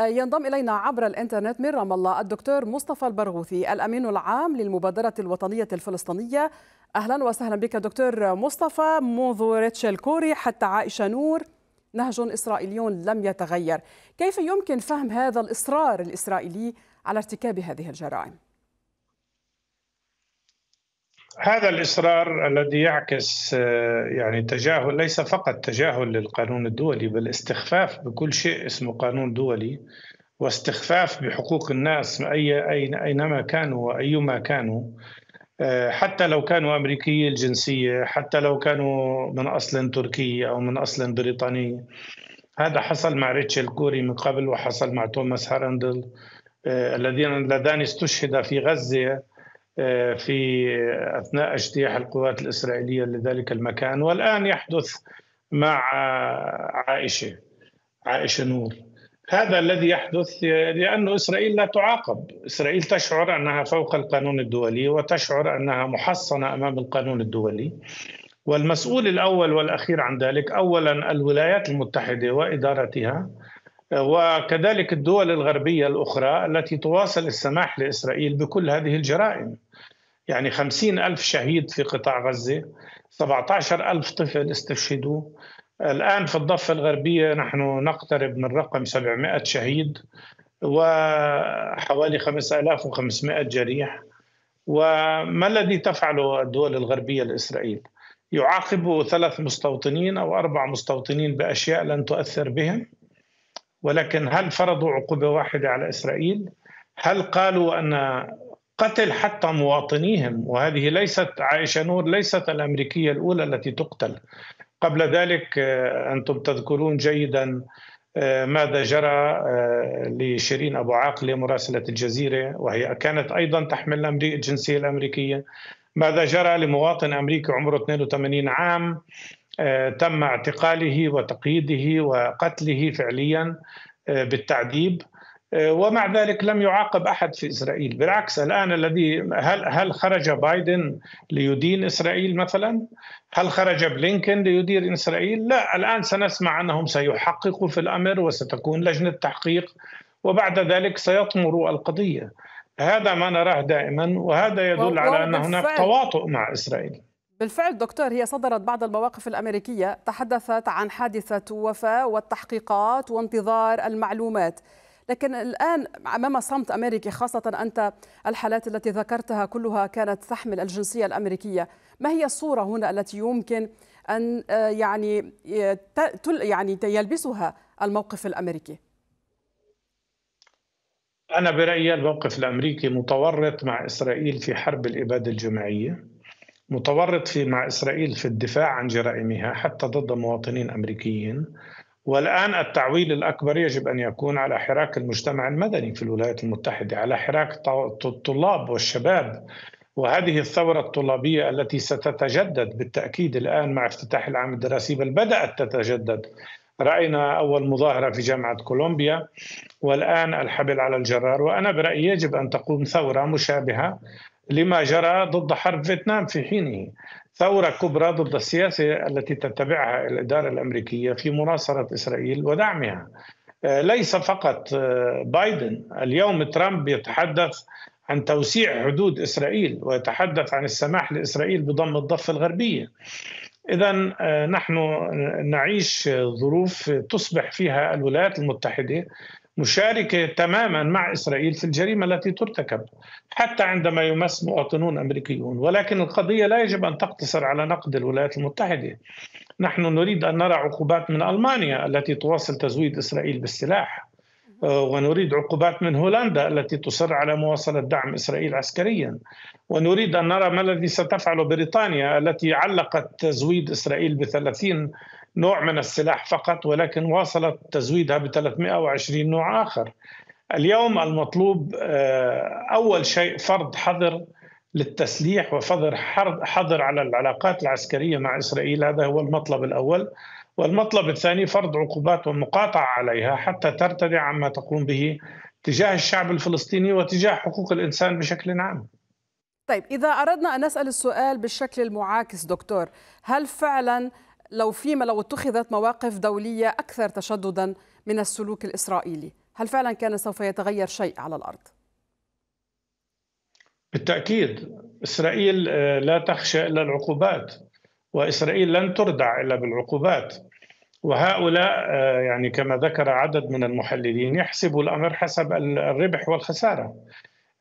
ينضم إلينا عبر الإنترنت من رام الله الدكتور مصطفى البرغوثي الأمين العام للمبادرة الوطنية الفلسطينية أهلا وسهلا بك دكتور مصطفى منذ ريتشل كوري حتى عائشة نور نهج إسرائيلي لم يتغير كيف يمكن فهم هذا الإصرار الإسرائيلي على ارتكاب هذه الجرائم؟ هذا الاصرار الذي يعكس آه، يعني تجاهل ليس فقط تجاهل للقانون الدولي بل استخفاف بكل شيء اسمه قانون دولي واستخفاف بحقوق الناس اي اينما كانوا وايما كانوا آه، حتى لو كانوا امريكي الجنسيه حتى لو كانوا من اصل تركي او من اصل بريطاني هذا حصل مع ريتشل كوري من قبل وحصل مع توماس هارندل آه، الذين اللذان استشهدا في غزه في اثناء اجتياح القوات الاسرائيليه لذلك المكان والان يحدث مع عائشه عائشه نور هذا الذي يحدث لأن إسرائيل لا تعاقب إسرائيل تشعر أنها فوق القانون الدولي وتشعر أنها محصنة أمام القانون الدولي والمسؤول الأول والأخير عن ذلك أولا الولايات المتحدة وإدارتها وكذلك الدول الغربية الأخرى التي تواصل السماح لإسرائيل بكل هذه الجرائم يعني خمسين ألف شهيد في قطاع غزة عشر ألف طفل استشهدوا الآن في الضفة الغربية نحن نقترب من رقم 700 شهيد وحوالي 5500 جريح وما الذي تفعله الدول الغربية لإسرائيل؟ يعاقب ثلاث مستوطنين أو أربع مستوطنين بأشياء لن تؤثر بهم ولكن هل فرضوا عقوبة واحدة على إسرائيل؟ هل قالوا أن قتل حتى مواطنيهم وهذه ليست عائشة نور ليست الأمريكية الأولى التي تقتل قبل ذلك آه، أنتم تذكرون جيدا آه، ماذا جرى آه، لشيرين أبو عاقلة مراسلة الجزيرة وهي كانت أيضا تحمل الجنسية الأمريكية ماذا جرى لمواطن أمريكي عمره 82 عام آه، تم اعتقاله وتقييده وقتله فعليا آه، بالتعذيب آه، ومع ذلك لم يعاقب احد في اسرائيل بالعكس الان الذي هل هل خرج بايدن ليدين اسرائيل مثلا هل خرج بلينكن ليدير اسرائيل لا الان سنسمع انهم سيحققوا في الامر وستكون لجنه تحقيق وبعد ذلك سيطمر القضيه هذا ما نراه دائما وهذا يدل على ان هناك تواطؤ مع اسرائيل بالفعل دكتور هي صدرت بعض المواقف الامريكيه تحدثت عن حادثه وفاه والتحقيقات وانتظار المعلومات لكن الان امام صمت امريكي خاصه انت الحالات التي ذكرتها كلها كانت تحمل الجنسيه الامريكيه ما هي الصوره هنا التي يمكن ان آه، يعني يعني يلبسها الموقف الامريكي أنا برأيي الموقف الأمريكي متورط مع إسرائيل في حرب الإبادة الجماعية متورط في مع إسرائيل في الدفاع عن جرائمها حتى ضد مواطنين أمريكيين والآن التعويل الأكبر يجب أن يكون على حراك المجتمع المدني في الولايات المتحدة على حراك الطلاب والشباب وهذه الثورة الطلابية التي ستتجدد بالتأكيد الآن مع افتتاح العام الدراسي بل بدأت تتجدد رأينا أول مظاهرة في جامعة كولومبيا والآن الحبل على الجرار وأنا برأيي يجب أن تقوم ثورة مشابهة لما جرى ضد حرب فيتنام في حينه ثورة كبرى ضد السياسة التي تتبعها الإدارة الأمريكية في مناصرة إسرائيل ودعمها آه، ليس فقط آه، بايدن اليوم ترامب يتحدث عن توسيع حدود إسرائيل ويتحدث عن السماح لإسرائيل بضم الضفة الغربية إذا آه، نحن نعيش ظروف تصبح فيها الولايات المتحدة مشاركة تماما مع إسرائيل في الجريمة التي ترتكب حتى عندما يمس مواطنون أمريكيون ولكن القضية لا يجب أن تقتصر على نقد الولايات المتحدة نحن نريد أن نرى عقوبات من ألمانيا التي تواصل تزويد إسرائيل بالسلاح آه، ونريد عقوبات من هولندا التي تصر على مواصلة دعم إسرائيل عسكريا ونريد أن نرى ما الذي ستفعله بريطانيا التي علقت تزويد إسرائيل بثلاثين نوع من السلاح فقط ولكن واصلت تزويدها ب 320 نوع آخر اليوم المطلوب آه، أول شيء فرض حظر للتسليح وفرض حظر على العلاقات العسكرية مع إسرائيل هذا هو المطلب الأول والمطلب الثاني فرض عقوبات ومقاطعة عليها حتى ترتدع عما تقوم به تجاه الشعب الفلسطيني وتجاه حقوق الإنسان بشكل عام طيب إذا أردنا أن نسأل السؤال بالشكل المعاكس دكتور هل فعلا لو فيما لو اتخذت مواقف دولية أكثر تشددا من السلوك الإسرائيلي هل فعلا كان سوف يتغير شيء على الأرض؟ بالتأكيد إسرائيل آه، لا تخشى إلا العقوبات وإسرائيل لن تردع إلا بالعقوبات وهؤلاء آه، يعني كما ذكر عدد من المحللين يحسبوا الأمر حسب الربح والخسارة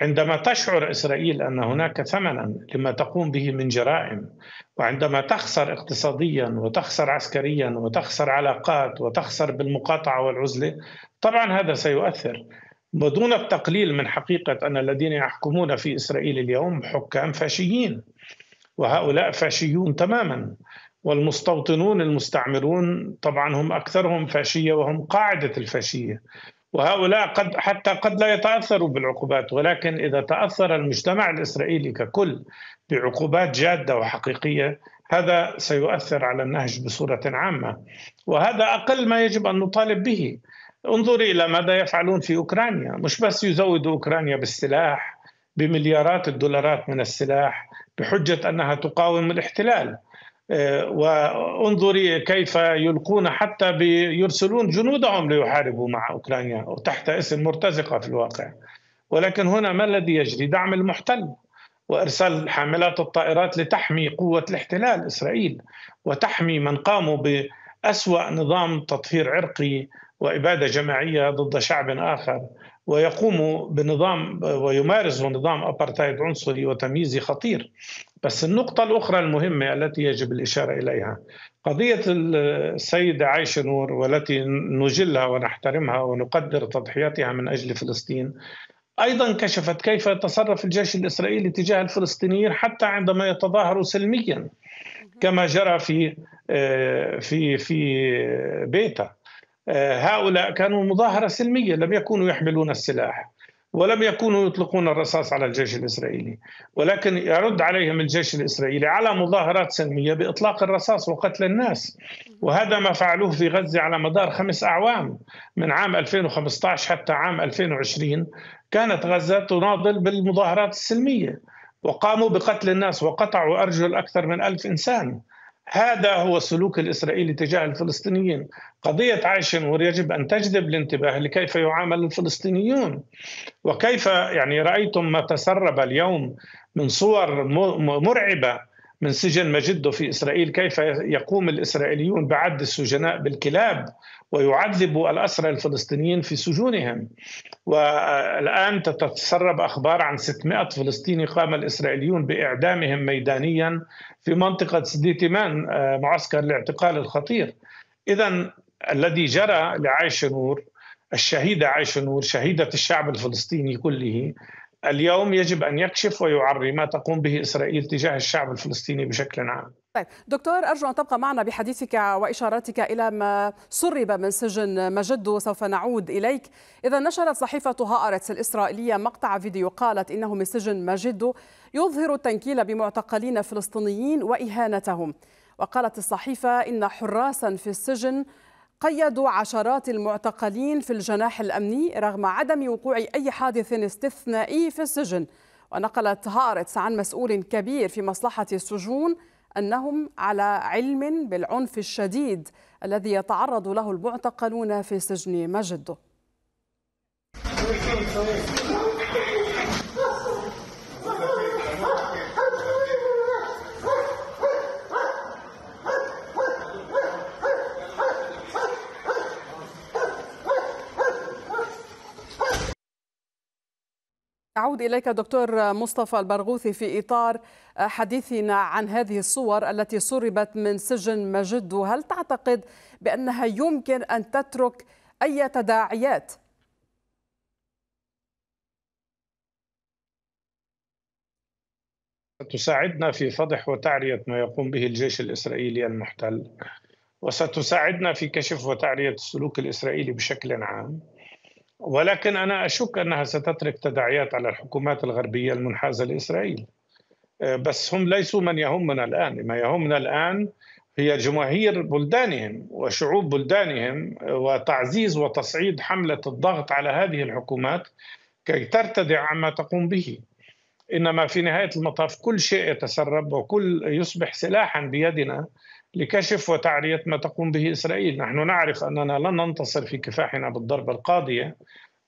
عندما تشعر اسرائيل ان هناك ثمنا لما تقوم به من جرائم وعندما تخسر اقتصاديا وتخسر عسكريا وتخسر علاقات وتخسر بالمقاطعه والعزله طبعا هذا سيؤثر ودون التقليل من حقيقه ان الذين يحكمون في اسرائيل اليوم حكام فاشيين وهؤلاء فاشيون تماما والمستوطنون المستعمرون طبعا هم اكثرهم فاشيه وهم قاعده الفاشيه وهؤلاء قد حتى قد لا يتاثروا بالعقوبات ولكن اذا تاثر المجتمع الاسرائيلي ككل بعقوبات جاده وحقيقيه هذا سيؤثر على النهج بصوره عامه وهذا اقل ما يجب ان نطالب به انظري الى ماذا يفعلون في اوكرانيا مش بس يزودوا اوكرانيا بالسلاح بمليارات الدولارات من السلاح بحجه انها تقاوم الاحتلال وانظري كيف يلقون حتى يرسلون جنودهم ليحاربوا مع اوكرانيا تحت اسم مرتزقه في الواقع ولكن هنا ما الذي يجري؟ دعم المحتل وارسال حاملات الطائرات لتحمي قوه الاحتلال اسرائيل وتحمي من قاموا باسوا نظام تطهير عرقي واباده جماعيه ضد شعب اخر ويقوم بنظام ويمارس نظام ابارتايد عنصري وتمييزي خطير بس النقطة الأخرى المهمة التي يجب الإشارة إليها قضية السيدة عائشة نور والتي نجلها ونحترمها ونقدر تضحيتها من أجل فلسطين أيضا كشفت كيف يتصرف الجيش الإسرائيلي تجاه الفلسطينيين حتى عندما يتظاهروا سلميا كما جرى في آه، في في بيتا آه، هؤلاء كانوا مظاهرة سلمية لم يكونوا يحملون السلاح ولم يكونوا يطلقون الرصاص على الجيش الاسرائيلي، ولكن يرد عليهم الجيش الاسرائيلي على مظاهرات سلميه باطلاق الرصاص وقتل الناس، وهذا ما فعلوه في غزه على مدار خمس اعوام من عام 2015 حتى عام 2020 كانت غزه تناضل بالمظاهرات السلميه، وقاموا بقتل الناس وقطعوا أرجل أكثر من ألف إنسان هذا هو السلوك الإسرائيلي تجاه الفلسطينيين قضية عيش يجب أن تجذب الانتباه لكيف يعامل الفلسطينيون وكيف يعني رأيتم ما تسرب اليوم من صور مرعبة من سجن مجده في إسرائيل كيف يقوم الإسرائيليون بعد السجناء بالكلاب ويعذب الأسرى الفلسطينيين في سجونهم والآن تتسرب أخبار عن 600 فلسطيني قام الإسرائيليون بإعدامهم ميدانيا في منطقة سدي تيمان آه، معسكر الاعتقال الخطير إذا الذي جرى لعايشة نور الشهيدة عايشة نور شهيدة الشعب الفلسطيني كله اليوم يجب ان يكشف ويعري ما تقوم به اسرائيل تجاه الشعب الفلسطيني بشكل عام. طيب دكتور أرجو أن تبقى معنا بحديثك واشاراتك إلى ما سرب من سجن مجد وسوف نعود إليك إذا نشرت صحيفة هآرتس الإسرائيلية مقطع فيديو قالت إنه من سجن مجد يظهر التنكيل بمعتقلين فلسطينيين وإهانتهم وقالت الصحيفة إن حراسا في السجن قيدوا عشرات المعتقلين في الجناح الأمني رغم عدم وقوع أي حادث استثنائي في السجن ونقلت هارتس عن مسؤول كبير في مصلحة السجون أنهم على علم بالعنف الشديد الذي يتعرض له المعتقلون في سجن مجده أعود إليك دكتور مصطفى البرغوثي في إطار حديثنا عن هذه الصور التي سربت من سجن مجد هل تعتقد بأنها يمكن أن تترك أي تداعيات تساعدنا في فضح وتعرية ما يقوم به الجيش الإسرائيلي المحتل وستساعدنا في كشف وتعرية السلوك الإسرائيلي بشكل عام ولكن أنا أشك أنها ستترك تداعيات على الحكومات الغربية المنحازة لإسرائيل آه، بس هم ليسوا من يهمنا الآن ما يهمنا الآن هي جماهير بلدانهم وشعوب بلدانهم وتعزيز وتصعيد حملة الضغط على هذه الحكومات كي ترتدع عما تقوم به انما في نهايه المطاف كل شيء يتسرب وكل يصبح سلاحا بيدنا لكشف وتعرية ما تقوم به إسرائيل نحن نعرف أننا لن ننتصر في كفاحنا بالضربة القاضية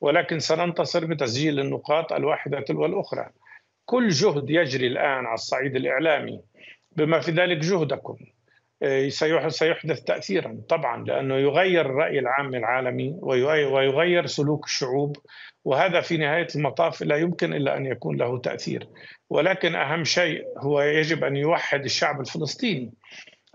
ولكن سننتصر بتسجيل النقاط الواحدة تلو الأخرى كل جهد يجري الآن على الصعيد الإعلامي بما في ذلك جهدكم آه، سيحدث تأثيرا طبعا لأنه يغير الرأي العام العالمي ويغير سلوك الشعوب وهذا في نهاية المطاف لا يمكن إلا أن يكون له تأثير ولكن أهم شيء هو يجب أن يوحد الشعب الفلسطيني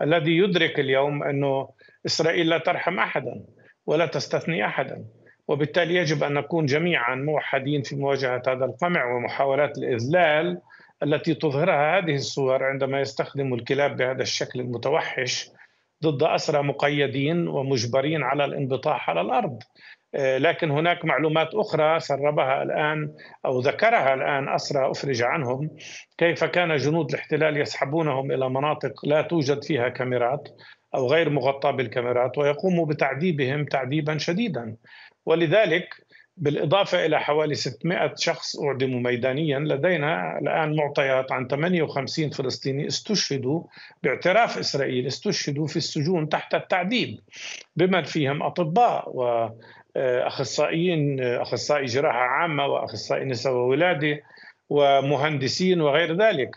الذي يدرك اليوم انه اسرائيل لا ترحم احدا ولا تستثني احدا وبالتالي يجب ان نكون جميعا موحدين في مواجهه هذا القمع ومحاولات الاذلال التي تظهرها هذه الصور عندما يستخدم الكلاب بهذا الشكل المتوحش ضد اسرى مقيدين ومجبرين على الانبطاح على الارض آه، لكن هناك معلومات أخرى سربها الآن أو ذكرها الآن أسرى أفرج عنهم كيف كان جنود الاحتلال يسحبونهم إلى مناطق لا توجد فيها كاميرات أو غير مغطاة بالكاميرات ويقوموا بتعذيبهم تعذيبا شديدا ولذلك بالإضافة إلى حوالي 600 شخص أعدموا ميدانيا لدينا الآن معطيات عن 58 فلسطيني استشهدوا باعتراف إسرائيل استشهدوا في السجون تحت التعذيب بمن فيهم أطباء و اخصائيين اخصائي جراحه عامه واخصائي نساء وولاده ومهندسين وغير ذلك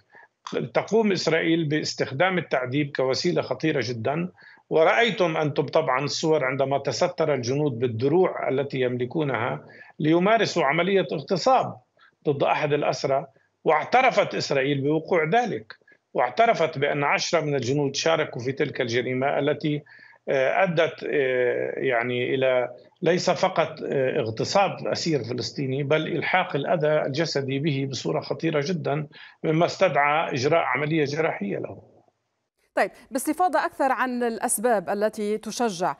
تقوم اسرائيل باستخدام التعذيب كوسيله خطيره جدا ورايتم انتم طبعا الصور عندما تستر الجنود بالدروع التي يملكونها ليمارسوا عمليه اغتصاب ضد احد الاسرى واعترفت اسرائيل بوقوع ذلك واعترفت بان عشره من الجنود شاركوا في تلك الجريمه التي آه، ادت آه، يعني الى ليس فقط آه، اغتصاب اسير فلسطيني بل الحاق الاذى الجسدي به بصوره خطيره جدا مما استدعى اجراء عمليه جراحيه له. طيب باستفاضة أكثر عن الأسباب التي تشجع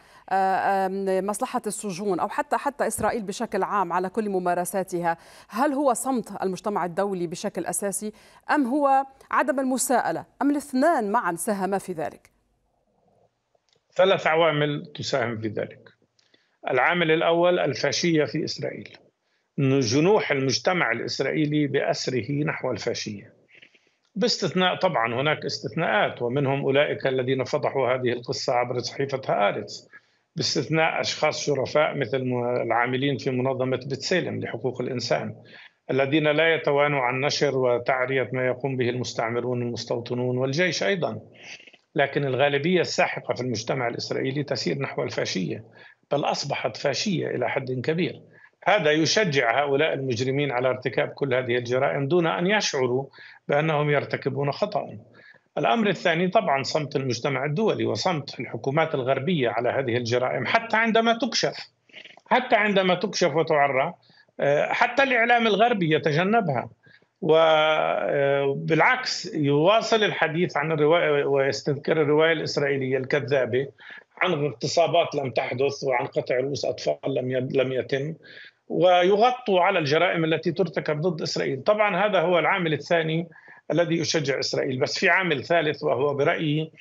مصلحة السجون أو حتى حتى إسرائيل بشكل عام على كل ممارساتها هل هو صمت المجتمع الدولي بشكل أساسي أم هو عدم المساءلة أم الاثنان معا ساهما في ذلك؟ ثلاث عوامل تساهم في ذلك العامل الأول الفاشية في إسرائيل جنوح المجتمع الإسرائيلي بأسره نحو الفاشية باستثناء طبعا هناك استثناءات ومنهم أولئك الذين فضحوا هذه القصة عبر صحيفة هآرتس باستثناء أشخاص شرفاء مثل العاملين في منظمة بتسيلم لحقوق الإنسان الذين لا يتوانوا عن نشر وتعرية ما يقوم به المستعمرون المستوطنون والجيش أيضا لكن الغالبية الساحقة في المجتمع الإسرائيلي تسير نحو الفاشية بل أصبحت فاشية إلى حد كبير هذا يشجع هؤلاء المجرمين على ارتكاب كل هذه الجرائم دون أن يشعروا بأنهم يرتكبون خطأ الأمر الثاني طبعا صمت المجتمع الدولي وصمت الحكومات الغربية على هذه الجرائم حتى عندما تكشف حتى عندما تكشف وتعرى آه، حتى الإعلام الغربي يتجنبها وبالعكس آه، يواصل الحديث عن الرواية ويستذكر الرواية الإسرائيلية الكذابة عن اغتصابات لم تحدث وعن قطع رؤوس أطفال لم لم يتم ويغطوا على الجرائم التي ترتكب ضد إسرائيل طبعا هذا هو العامل الثاني الذي يشجع إسرائيل بس في عامل ثالث وهو برأيي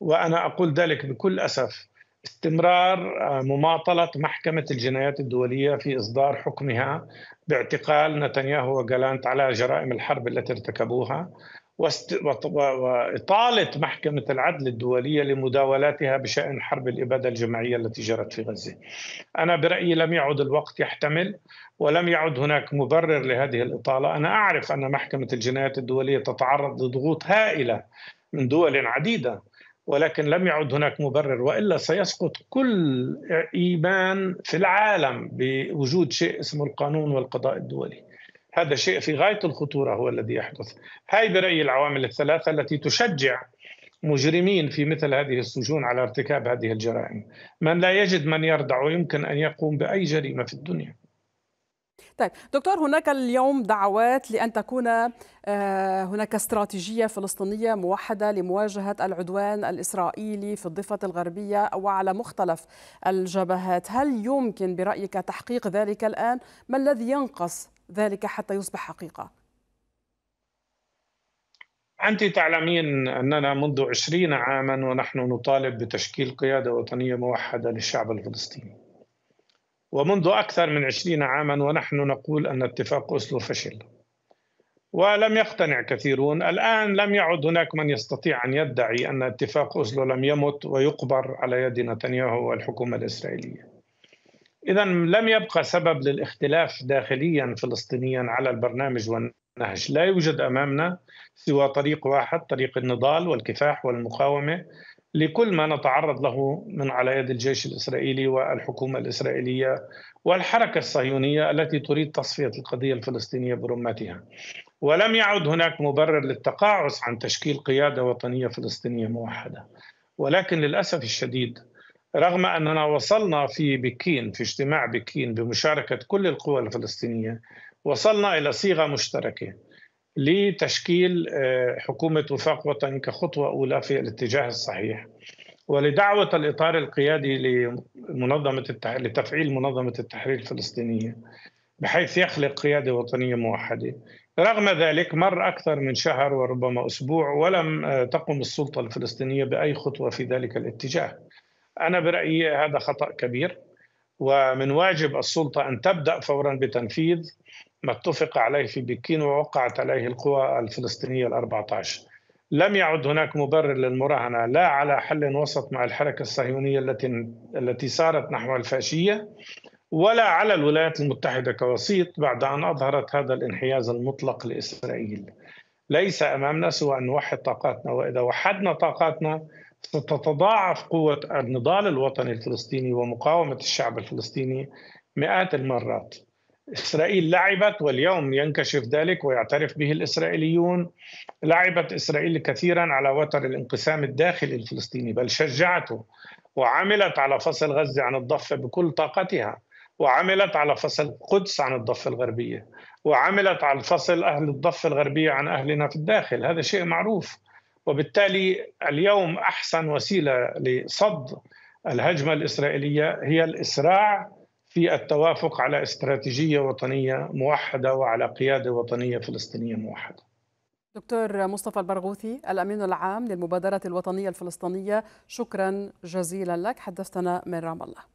وأنا أقول ذلك بكل أسف استمرار آه، مماطلة محكمة الجنايات الدولية في إصدار حكمها باعتقال نتنياهو وجالانت على جرائم الحرب التي ارتكبوها وإطالة محكمة العدل الدولية لمداولاتها بشأن حرب الإبادة الجماعية التي جرت في غزة أنا برأيي لم يعد الوقت يحتمل ولم يعد هناك مبرر لهذه الإطالة أنا أعرف أن محكمة الجنايات الدولية تتعرض لضغوط هائلة من دول عديدة ولكن لم يعد هناك مبرر والا سيسقط كل ايمان في العالم بوجود شيء اسمه القانون والقضاء الدولي. هذا شيء في غايه الخطوره هو الذي يحدث. هاي برايي العوامل الثلاثه التي تشجع مجرمين في مثل هذه السجون على ارتكاب هذه الجرائم. من لا يجد من يردع يمكن ان يقوم باي جريمه في الدنيا. طيب دكتور هناك اليوم دعوات لأن تكون آه، هناك استراتيجية فلسطينية موحدة لمواجهة العدوان الإسرائيلي في الضفة الغربية وعلى مختلف الجبهات هل يمكن برأيك تحقيق ذلك الآن ما الذي ينقص ذلك حتى يصبح حقيقة أنت تعلمين أننا منذ عشرين عاما ونحن نطالب بتشكيل قيادة وطنية موحدة للشعب الفلسطيني ومنذ أكثر من عشرين عاما ونحن نقول أن اتفاق أسلو فشل ولم يقتنع كثيرون الآن لم يعد هناك من يستطيع أن يدعي أن اتفاق أسلو لم يمت ويقبر على يد نتنياهو والحكومة الإسرائيلية إذا لم يبقى سبب للاختلاف داخليا فلسطينيا على البرنامج والنهج لا يوجد أمامنا سوى طريق واحد طريق النضال والكفاح والمقاومة لكل ما نتعرض له من على يد الجيش الاسرائيلي والحكومه الاسرائيليه والحركه الصهيونيه التي تريد تصفيه القضيه الفلسطينيه برمتها. ولم يعد هناك مبرر للتقاعس عن تشكيل قياده وطنيه فلسطينيه موحده. ولكن للاسف الشديد رغم اننا وصلنا في بكين في اجتماع بكين بمشاركه كل القوى الفلسطينيه وصلنا الى صيغه مشتركه لتشكيل آه، حكومة وفاق وطني كخطوة أولى في الاتجاه الصحيح ولدعوة الإطار القيادي لمنظمة التح... لتفعيل منظمة التحرير الفلسطينية بحيث يخلق قيادة وطنية موحدة رغم ذلك مر أكثر من شهر وربما أسبوع ولم آه، تقم السلطة الفلسطينية بأي خطوة في ذلك الاتجاه أنا برأيي هذا خطأ كبير ومن واجب السلطة أن تبدأ فورا بتنفيذ ما اتفق عليه في بكين ووقعت عليه القوى الفلسطينية الأربعة عشر لم يعد هناك مبرر للمراهنة لا على حل وسط مع الحركة الصهيونية التي التي سارت نحو الفاشية ولا على الولايات المتحدة كوسيط بعد أن أظهرت هذا الانحياز المطلق لإسرائيل ليس أمامنا سوى أن نوحد طاقاتنا وإذا وحدنا طاقاتنا ستتضاعف قوة النضال الوطني الفلسطيني ومقاومة الشعب الفلسطيني مئات المرات إسرائيل لعبت واليوم ينكشف ذلك ويعترف به الإسرائيليون لعبت إسرائيل كثيرا على وتر الانقسام الداخلي الفلسطيني بل شجعته وعملت على فصل غزة عن الضفة بكل طاقتها وعملت على فصل القدس عن الضفة الغربية وعملت على فصل أهل الضفة الغربية عن أهلنا في الداخل هذا شيء معروف وبالتالي اليوم أحسن وسيلة لصد الهجمة الإسرائيلية هي الإسراع في التوافق على استراتيجيه وطنيه موحده وعلى قياده وطنيه فلسطينيه موحده. دكتور مصطفى البرغوثي الامين العام للمبادره الوطنيه الفلسطينيه شكرا جزيلا لك حدثتنا من رام الله.